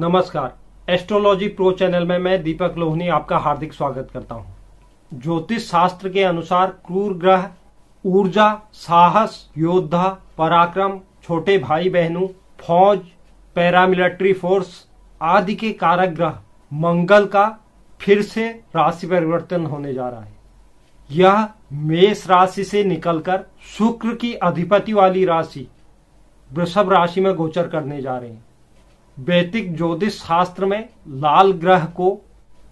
नमस्कार astrology pro channel में मैं दीपक लोहनी आपका हार्दिक स्वागत करता हूं ज्योतिष शास्त्र के अनुसार क्रूर ग्रह ऊर्जा साहस योद्धा पराक्रम छोटे भाई बहनों फौज पैरामिलिट्री फोर्स आदि के कारक ग्रह मंगल का फिर से राशि परिवर्तन होने जा रहा है यह मेष राशि से निकलकर शुक्र की अधिपति वाली राशि वृषभ राशि में गोचर करने जा रहे हैं वैदिक ज्योतिष शास्त्र में लाल ग्रह को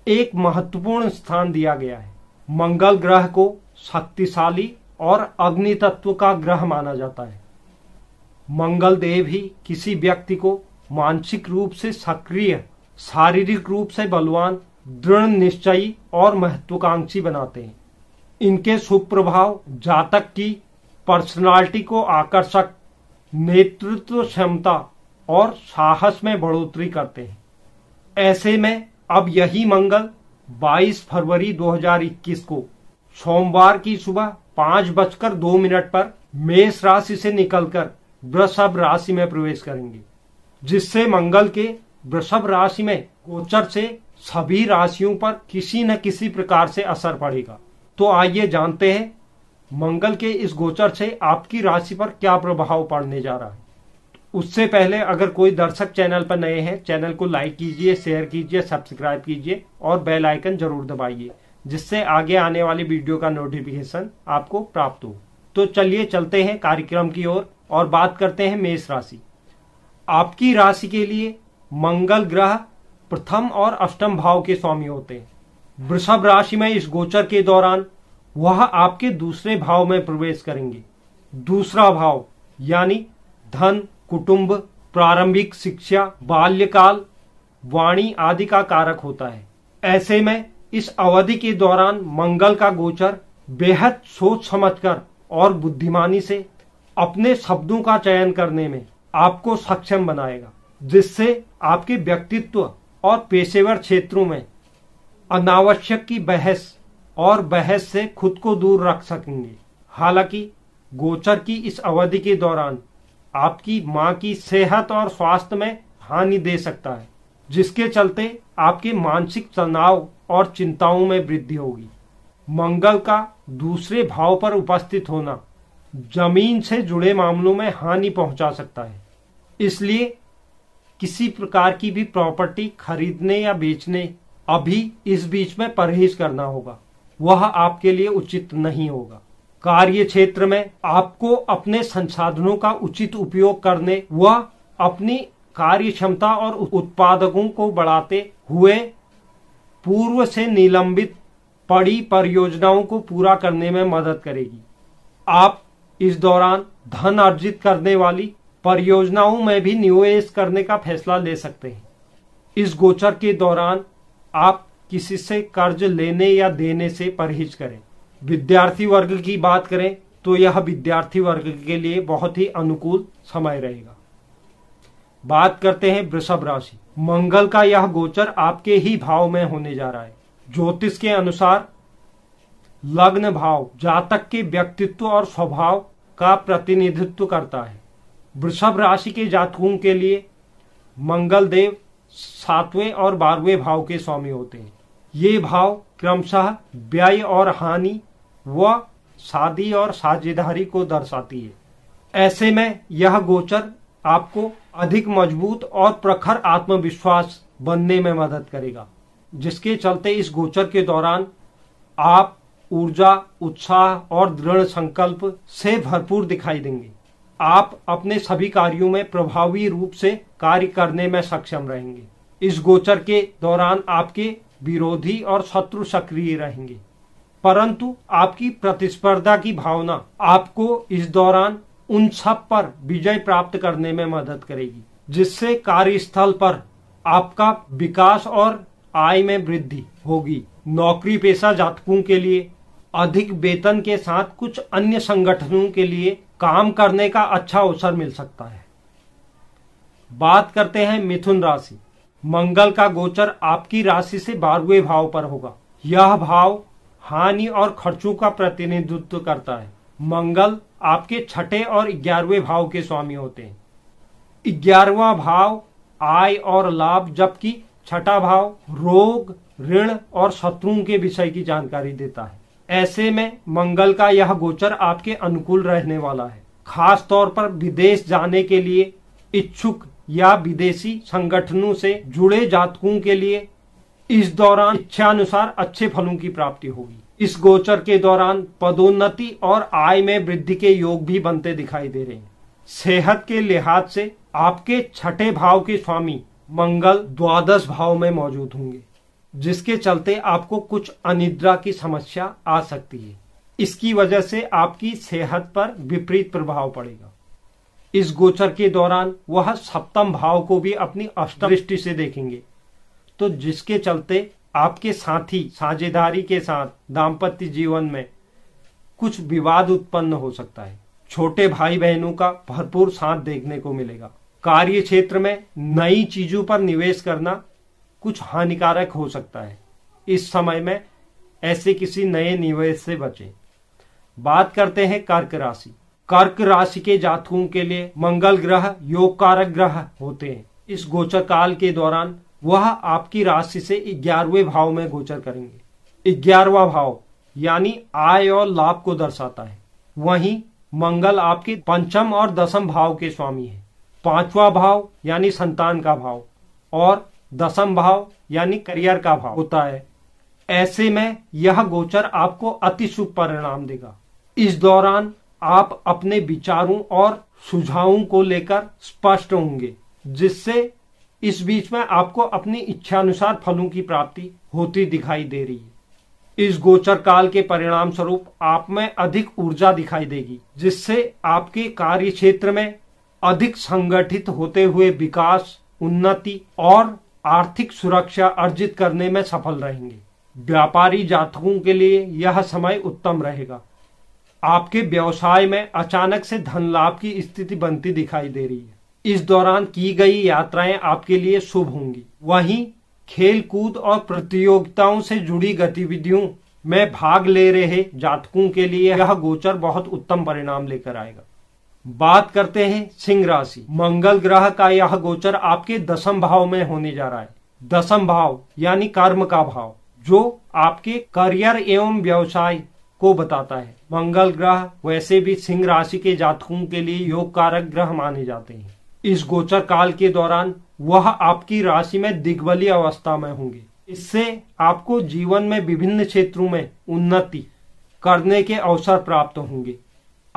एक महत्वपूर्ण स्थान दिया गया है मंगल ग्रह को शक्तिशाली और अग्नि तत्व का ग्रह माना जाता है मंगल देव ही किसी व्यक्ति को मानसिक रूप से सक्रिय शारीरिक रूप से बलवान दृढ़ निश्चयी और महत्वाकांक्षी बनाते हैं इनके सुप्रभाव जातक की पर्सनालिटी को आकर्षक नेतृत्व क्षमता और साहस में बढ़ोतरी करते हैं ऐसे में अब यही मंगल 22 फरवरी 2021 को सोमवार की सुबह पांच बजकर दो मिनट पर मेष राशि से निकलकर वृषभ राशि में प्रवेश करेंगे जिससे मंगल के वृषभ राशि में गोचर से सभी राशियों पर किसी न किसी प्रकार से असर पड़ेगा तो आइए जानते हैं मंगल के इस गोचर से आपकी राशि पर क्या प्रभाव पड़ने जा रहा है उससे पहले अगर कोई दर्शक चैनल पर नए हैं चैनल को लाइक कीजिए शेयर कीजिए सब्सक्राइब कीजिए और बेल आइकन जरूर दबाइए जिससे आगे आने वाली वीडियो का नोटिफिकेशन आपको प्राप्त हो तो चलिए चलते हैं कार्यक्रम की ओर और, और बात करते हैं मेष राशि आपकी राशि के लिए मंगल ग्रह प्रथम और अष्टम भाव के स्वामी होते हैं वृषभ राशि में इस गोचर के दौरान वह आपके दूसरे भाव में प्रवेश करेंगे दूसरा भाव यानी धन कुटुंब प्रारंभिक शिक्षा बाल्यकाल वाणी आदि का कारक होता है ऐसे में इस अवधि के दौरान मंगल का गोचर बेहद सोच समझकर और बुद्धिमानी से अपने शब्दों का चयन करने में आपको सक्षम बनाएगा जिससे आपके व्यक्तित्व और पेशेवर क्षेत्रों में अनावश्यक की बहस और बहस से खुद को दूर रख सकेंगे हालांकि गोचर की इस अवधि के दौरान आपकी माँ की सेहत और स्वास्थ्य में हानि दे सकता है जिसके चलते आपके मानसिक तनाव और चिंताओं में वृद्धि होगी मंगल का दूसरे भाव पर उपस्थित होना जमीन से जुड़े मामलों में हानि पहुंचा सकता है इसलिए किसी प्रकार की भी प्रॉपर्टी खरीदने या बेचने अभी इस बीच में परहेज करना होगा वह आपके लिए उचित नहीं होगा कार्य क्षेत्र में आपको अपने संसाधनों का उचित उपयोग करने व अपनी कार्य क्षमता और उत्पादकों को बढ़ाते हुए पूर्व से निलंबित पड़ी परियोजनाओं को पूरा करने में मदद करेगी आप इस दौरान धन अर्जित करने वाली परियोजनाओं में भी निवेश करने का फैसला ले सकते हैं इस गोचर के दौरान आप किसी से कर्ज लेने या देने से परहेज करें विद्यार्थी वर्ग की बात करें तो यह विद्यार्थी वर्ग के लिए बहुत ही अनुकूल समय रहेगा बात करते हैं वृषभ राशि मंगल का यह गोचर आपके ही भाव में होने जा रहा है ज्योतिष के अनुसार लग्न भाव जातक के व्यक्तित्व और स्वभाव का प्रतिनिधित्व करता है वृषभ राशि के जातकों के लिए मंगल देव सातवें और बारहवें भाव के स्वामी होते हैं ये भाव क्रमशः व्यय और हानि वह शादी और साझेदारी को दर्शाती है ऐसे में यह गोचर आपको अधिक मजबूत और प्रखर आत्मविश्वास बनने में मदद करेगा जिसके चलते इस गोचर के दौरान आप ऊर्जा उत्साह और दृढ़ संकल्प से भरपूर दिखाई देंगे आप अपने सभी कार्यों में प्रभावी रूप से कार्य करने में सक्षम रहेंगे इस गोचर के दौरान आपके विरोधी और शत्रु सक्रिय रहेंगे परंतु आपकी प्रतिस्पर्धा की भावना आपको इस दौरान उन सब पर विजय प्राप्त करने में मदद करेगी जिससे कार्यस्थल पर आपका विकास और आय में वृद्धि होगी नौकरी पेशा जातकों के लिए अधिक वेतन के साथ कुछ अन्य संगठनों के लिए काम करने का अच्छा अवसर मिल सकता है बात करते हैं मिथुन राशि मंगल का गोचर आपकी राशि से बारहवें भाव पर होगा यह भाव हानि और खर्चों का प्रतिनिधित्व करता है मंगल आपके छठे और ग्यारहवें भाव के स्वामी होते हैं ग्यारहवा भाव आय और लाभ जबकि छठा भाव रोग ऋण और शत्रुओं के विषय की जानकारी देता है ऐसे में मंगल का यह गोचर आपके अनुकूल रहने वाला है खास तौर पर विदेश जाने के लिए इच्छुक या विदेशी संगठनों से जुड़े जातकों के लिए इस दौरान इच्छानुसार अच्छे फलों की प्राप्ति होगी इस गोचर के दौरान पदोन्नति और आय में वृद्धि के योग भी बनते दिखाई दे रहे हैं सेहत के लिहाज से आपके छठे भाव के स्वामी मंगल द्वादश भाव में मौजूद होंगे जिसके चलते आपको कुछ अनिद्रा की समस्या आ सकती है इसकी वजह से आपकी सेहत पर विपरीत प्रभाव पड़ेगा इस गोचर के दौरान वह सप्तम भाव को भी अपनी दृष्टि से देखेंगे तो जिसके चलते आपके साथी साझेदारी के साथ दाम्पत्य जीवन में कुछ विवाद उत्पन्न हो सकता है छोटे भाई बहनों का भरपूर साथ देखने को मिलेगा कार्य क्षेत्र में नई चीजों पर निवेश करना कुछ हानिकारक हो सकता है इस समय में ऐसे किसी नए निवेश से बचें बात करते हैं कर्क राशि कर्क राशि के जातकों के लिए मंगल ग्रह योग कारक ग्रह होते हैं इस गोचर काल के दौरान वह आपकी राशि से ग्यारहवें भाव में गोचर करेंगे ग्यारहवा भाव यानी आय और लाभ को दर्शाता है वहीं मंगल आपके पंचम और दसम भाव के स्वामी है पांचवा भाव यानी संतान का भाव और दसम भाव यानी करियर का भाव होता है ऐसे में यह गोचर आपको अति शुभ परिणाम देगा इस दौरान आप अपने विचारों और सुझावों को लेकर स्पष्ट होंगे जिससे इस बीच में आपको अपनी इच्छानुसार फलों की प्राप्ति होती दिखाई दे रही है इस गोचर काल के परिणाम स्वरूप आप में अधिक ऊर्जा दिखाई देगी जिससे आपके कार्य क्षेत्र में अधिक संगठित होते हुए विकास उन्नति और आर्थिक सुरक्षा अर्जित करने में सफल रहेंगे व्यापारी जातकों के लिए यह समय उत्तम रहेगा आपके व्यवसाय में अचानक से धन लाभ की स्थिति बनती दिखाई दे रही है इस दौरान की गई यात्राएं आपके लिए शुभ होंगी वहीं खेलकूद और प्रतियोगिताओं से जुड़ी गतिविधियों में भाग ले रहे जातकों के लिए यह गोचर बहुत उत्तम परिणाम लेकर आएगा बात करते हैं सिंह राशि मंगल ग्रह का यह गोचर आपके दसम भाव में होने जा रहा है दसम भाव यानी कर्म का भाव जो आपके करियर एवं व्यवसाय को बताता है मंगल ग्रह वैसे भी सिंह राशि के जातकों के लिए योग कारक ग्रह माने जाते हैं इस गोचर काल के दौरान वह आपकी राशि में दिग्वली अवस्था में होंगे इससे आपको जीवन में विभिन्न क्षेत्रों में उन्नति करने के अवसर प्राप्त होंगे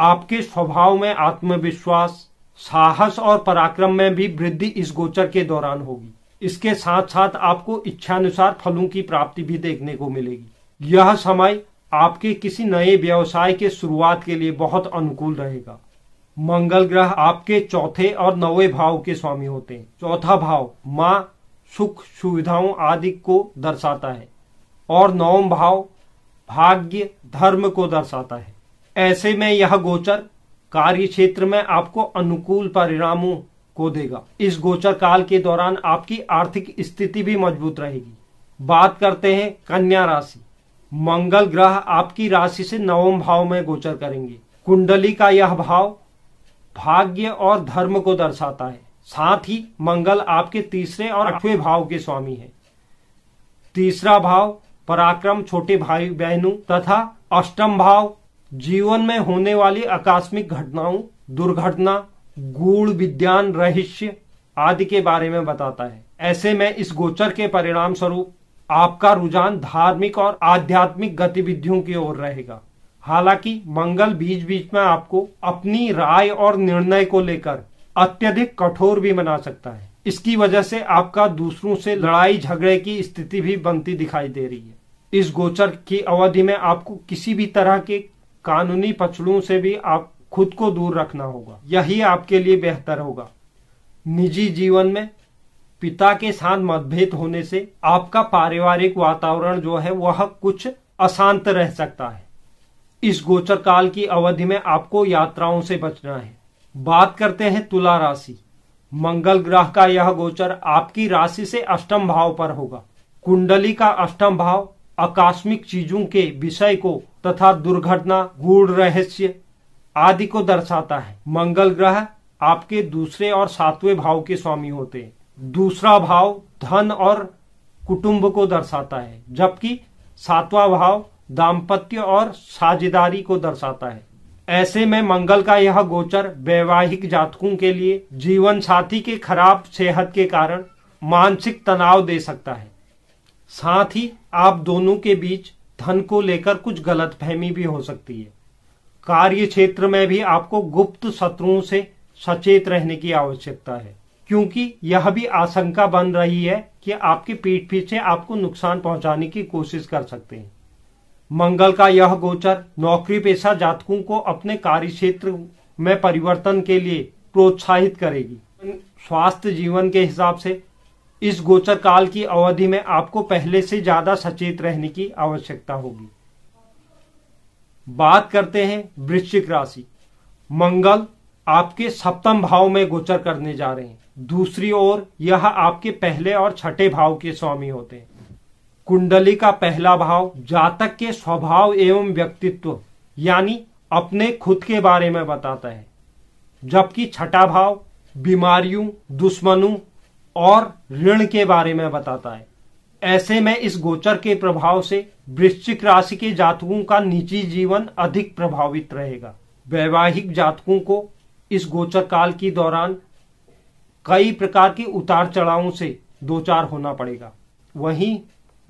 आपके स्वभाव में आत्मविश्वास साहस और पराक्रम में भी वृद्धि इस गोचर के दौरान होगी इसके साथ साथ आपको इच्छानुसार फलों की प्राप्ति भी देखने को मिलेगी यह समय आपके किसी नए व्यवसाय के शुरुआत के लिए बहुत अनुकूल रहेगा मंगल ग्रह आपके चौथे और नवे भाव के स्वामी होते हैं चौथा भाव माँ सुख सुविधाओं आदि को दर्शाता है और नवम भाव भाग्य धर्म को दर्शाता है ऐसे में यह गोचर कार्य क्षेत्र में आपको अनुकूल परिणामों को देगा इस गोचर काल के दौरान आपकी आर्थिक स्थिति भी मजबूत रहेगी बात करते हैं कन्या राशि मंगल ग्रह आपकी राशि से नवम भाव में गोचर करेंगे कुंडली का यह भाव भाग्य और धर्म को दर्शाता है साथ ही मंगल आपके तीसरे और आठवें भाव के स्वामी है तीसरा भाव पराक्रम छोटे भाई बहनों तथा अष्टम भाव जीवन में होने वाली आकस्मिक घटनाओं दुर्घटना गूढ़ विज्ञान रहस्य आदि के बारे में बताता है ऐसे में इस गोचर के परिणाम स्वरूप आपका रुझान धार्मिक और आध्यात्मिक गतिविधियों की ओर रहेगा हालांकि मंगल बीच बीच में आपको अपनी राय और निर्णय को लेकर अत्यधिक कठोर भी बना सकता है इसकी वजह से आपका दूसरों से लड़ाई झगड़े की स्थिति भी बनती दिखाई दे रही है इस गोचर की अवधि में आपको किसी भी तरह के कानूनी पचड़ों से भी आप खुद को दूर रखना होगा यही आपके लिए बेहतर होगा निजी जीवन में पिता के साथ मतभेद होने से आपका पारिवारिक वातावरण जो है वह कुछ अशांत रह सकता है इस गोचर काल की अवधि में आपको यात्राओं से बचना है बात करते हैं तुला राशि मंगल ग्रह का यह गोचर आपकी राशि से अष्टम भाव पर होगा कुंडली का अष्टम भाव आकस्मिक चीजों के विषय को तथा दुर्घटना गूढ़ रहस्य आदि को दर्शाता है मंगल ग्रह आपके दूसरे और सातवें भाव के स्वामी होते हैं दूसरा भाव धन और कुटुंब को दर्शाता है जबकि सातवां भाव दाम्पत्य और साझेदारी को दर्शाता है ऐसे में मंगल का यह गोचर वैवाहिक जातकों के लिए जीवन साथी के खराब सेहत के कारण मानसिक तनाव दे सकता है साथ ही आप दोनों के बीच धन को लेकर कुछ गलतफहमी भी हो सकती है कार्य क्षेत्र में भी आपको गुप्त शत्रुओं से सचेत रहने की आवश्यकता है क्योंकि यह भी आशंका बन रही है कि आपके पीठ पीछे आपको नुकसान पहुंचाने की कोशिश कर सकते हैं मंगल का यह गोचर नौकरी पेशा जातकों को अपने कार्य क्षेत्र में परिवर्तन के लिए प्रोत्साहित करेगी स्वास्थ्य जीवन के हिसाब से इस गोचर काल की अवधि में आपको पहले से ज्यादा सचेत रहने की आवश्यकता होगी बात करते हैं वृश्चिक राशि मंगल आपके सप्तम भाव में गोचर करने जा रहे हैं दूसरी ओर यह आपके पहले और छठे भाव के स्वामी होते हैं कुंडली का पहला भाव जातक के स्वभाव एवं व्यक्तित्व यानी अपने खुद के बारे में बताता है जबकि छठा भाव बीमारियों दुश्मनों और ऋण के बारे में बताता है ऐसे में इस गोचर के प्रभाव से वृश्चिक राशि के जातकों का निजी जीवन अधिक प्रभावित रहेगा वैवाहिक जातकों को इस गोचर काल के दौरान कई प्रकार के उतार चढ़ावों से दो चार होना पड़ेगा वहीं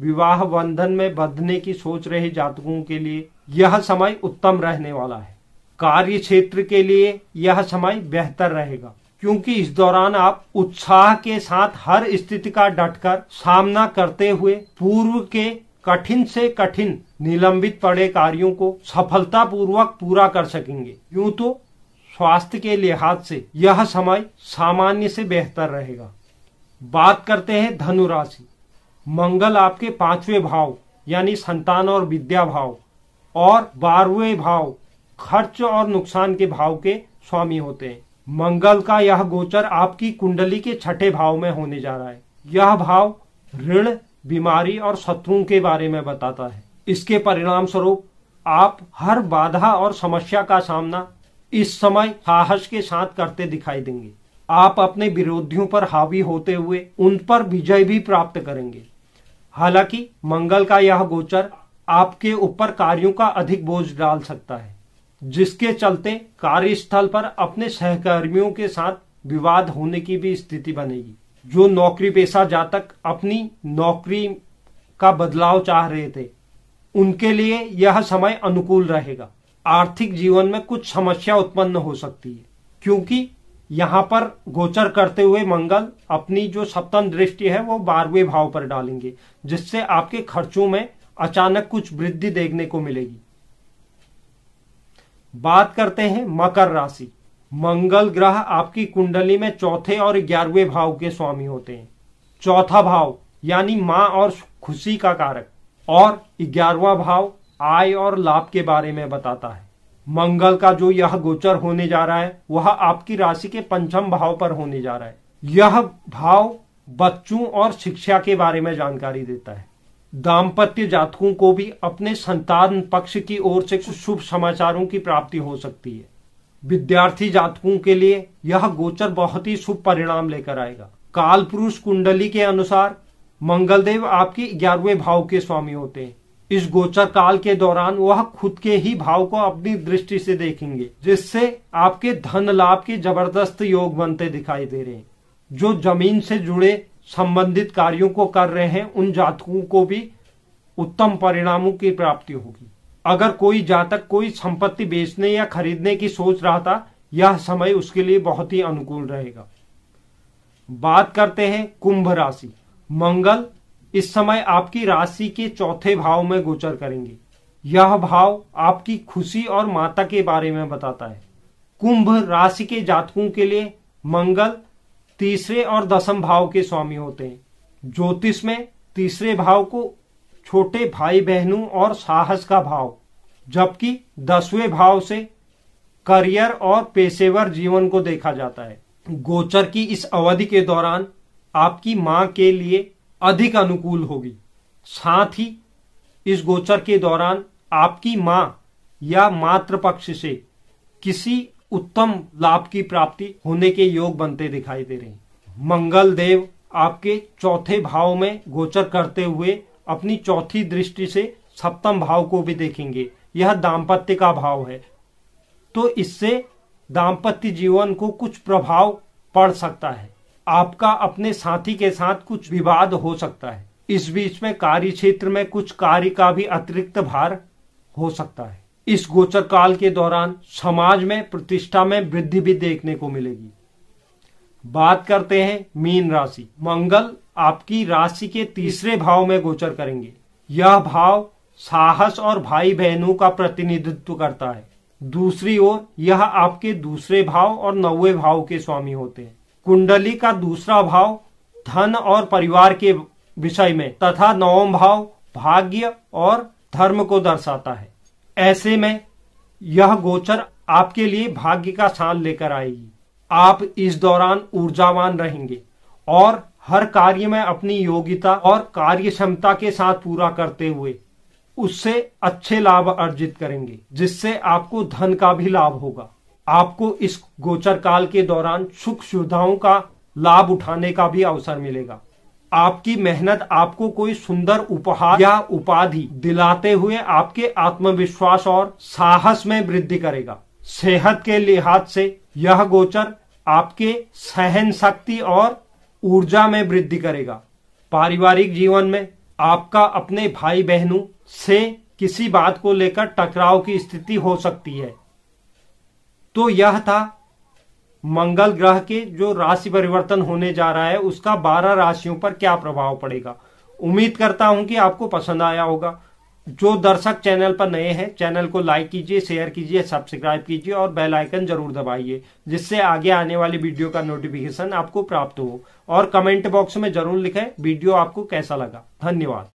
विवाह बंधन में बंधने की सोच रहे जातकों के लिए यह समय उत्तम रहने वाला है कार्य क्षेत्र के लिए यह समय बेहतर रहेगा क्योंकि इस दौरान आप उत्साह के साथ हर स्थिति का डटकर सामना करते हुए पूर्व के कठिन से कठिन निलंबित पड़े कार्यों को सफलता पूर्वक पूरा कर सकेंगे यूं तो स्वास्थ्य के लिहाज से यह समय सामान्य से बेहतर रहेगा बात करते हैं धनु राशि मंगल आपके पांचवें भाव यानी संतान और विद्या भाव और बारहवें भाव खर्च और नुकसान के भाव के स्वामी होते हैं मंगल का यह गोचर आपकी कुंडली के छठे भाव में होने जा रहा है यह भाव ऋण बीमारी और शत्रुओं के बारे में बताता है इसके परिणाम स्वरूप आप हर बाधा और समस्या का सामना इस समय साहस के साथ करते दिखाई देंगे आप अपने विरोधियों पर हावी होते हुए उन पर विजय भी प्राप्त करेंगे हालांकि मंगल का यह गोचर आपके ऊपर कार्यों का अधिक बोझ डाल सकता है जिसके चलते कार्यस्थल पर अपने सहकर्मियों के साथ विवाद होने की भी स्थिति बनेगी जो नौकरी पेशा जातक अपनी नौकरी का बदलाव चाह रहे थे उनके लिए यह समय अनुकूल रहेगा आर्थिक जीवन में कुछ समस्या उत्पन्न हो सकती है क्योंकि यहाँ पर गोचर करते हुए मंगल अपनी जो सप्तम दृष्टि है वो बारहवें भाव पर डालेंगे जिससे आपके खर्चों में अचानक कुछ वृद्धि देखने को मिलेगी बात करते हैं मकर राशि मंगल ग्रह आपकी कुंडली में चौथे और ग्यारहवें भाव के स्वामी होते हैं चौथा भाव यानी माँ और खुशी का कारक और ग्यारहवा भाव आय और लाभ के बारे में बताता है मंगल का जो यह गोचर होने जा रहा है वह आपकी राशि के पंचम भाव पर होने जा रहा है यह भाव बच्चों और शिक्षा के बारे में जानकारी देता है दाम्पत्य जातकों को भी अपने संतान पक्ष की ओर से कुछ शुभ समाचारों की प्राप्ति हो सकती है विद्यार्थी जातकों के लिए यह गोचर बहुत ही शुभ परिणाम लेकर आएगा काल पुरुष कुंडली के अनुसार मंगलदेव आपके ग्यारहवें भाव के स्वामी होते हैं इस गोचर काल के दौरान वह खुद के ही भाव को अपनी दृष्टि से देखेंगे जिससे आपके धन लाभ के जबरदस्त योग बनते दिखाई दे रहे हैं जो जमीन से जुड़े संबंधित कार्यों को कर रहे हैं उन जातकों को भी उत्तम परिणामों की प्राप्ति होगी अगर कोई जातक कोई संपत्ति बेचने या खरीदने की सोच रहा था यह समय उसके लिए बहुत ही अनुकूल रहेगा बात करते हैं कुंभ राशि मंगल इस समय आपकी राशि के चौथे भाव में गोचर करेंगे यह भाव आपकी खुशी और माता के बारे में बताता है कुंभ राशि के जातकों के लिए मंगल तीसरे और दसम भाव के स्वामी होते हैं ज्योतिष में तीसरे भाव को छोटे भाई बहनों और साहस का भाव जबकि दसवें भाव से करियर और पेशेवर जीवन को देखा जाता है गोचर की इस अवधि के दौरान आपकी मां के लिए अधिक अनुकूल होगी साथ ही इस गोचर के दौरान आपकी मां या मातृ पक्ष से किसी उत्तम लाभ की प्राप्ति होने के योग बनते दिखाई दे रहे हैं मंगल देव आपके चौथे भाव में गोचर करते हुए अपनी चौथी दृष्टि से सप्तम भाव को भी देखेंगे यह दाम्पत्य का भाव है तो इससे दाम्पत्य जीवन को कुछ प्रभाव पड़ सकता है आपका अपने साथी के साथ कुछ विवाद हो सकता है इस बीच में कार्य क्षेत्र में कुछ कार्य का भी अतिरिक्त भार हो सकता है इस गोचर काल के दौरान समाज में प्रतिष्ठा में वृद्धि भी देखने को मिलेगी बात करते हैं मीन राशि मंगल आपकी राशि के तीसरे भाव में गोचर करेंगे यह भाव साहस और भाई बहनों का प्रतिनिधित्व करता है दूसरी ओर यह आपके दूसरे भाव और नवे भाव के स्वामी होते हैं कुंडली का दूसरा भाव धन और परिवार के विषय में तथा नवम भाव भाग्य और धर्म को दर्शाता है ऐसे में यह गोचर आपके लिए भाग्य का स्थान लेकर आएगी आप इस दौरान ऊर्जावान रहेंगे और हर कार्य में अपनी योग्यता और कार्य क्षमता के साथ पूरा करते हुए उससे अच्छे लाभ अर्जित करेंगे जिससे आपको धन का भी लाभ होगा आपको इस गोचर काल के दौरान सुख सुविधाओं का लाभ उठाने का भी अवसर मिलेगा आपकी मेहनत आपको कोई सुंदर उपहार या उपाधि दिलाते हुए आपके आत्मविश्वास और साहस में वृद्धि करेगा सेहत के लिहाज से यह गोचर आपके सहन शक्ति और ऊर्जा में वृद्धि करेगा पारिवारिक जीवन में आपका अपने भाई बहनों से किसी बात को लेकर टकराव की स्थिति हो सकती है तो यह था मंगल ग्रह के जो राशि परिवर्तन होने जा रहा है उसका बारह राशियों पर क्या प्रभाव पड़ेगा उम्मीद करता हूं कि आपको पसंद आया होगा जो दर्शक चैनल पर नए हैं चैनल को लाइक कीजिए शेयर कीजिए सब्सक्राइब कीजिए और बेल आइकन जरूर दबाइए जिससे आगे आने वाली वीडियो का नोटिफिकेशन आपको प्राप्त हो और कमेंट बॉक्स में जरूर लिखें वीडियो आपको कैसा लगा धन्यवाद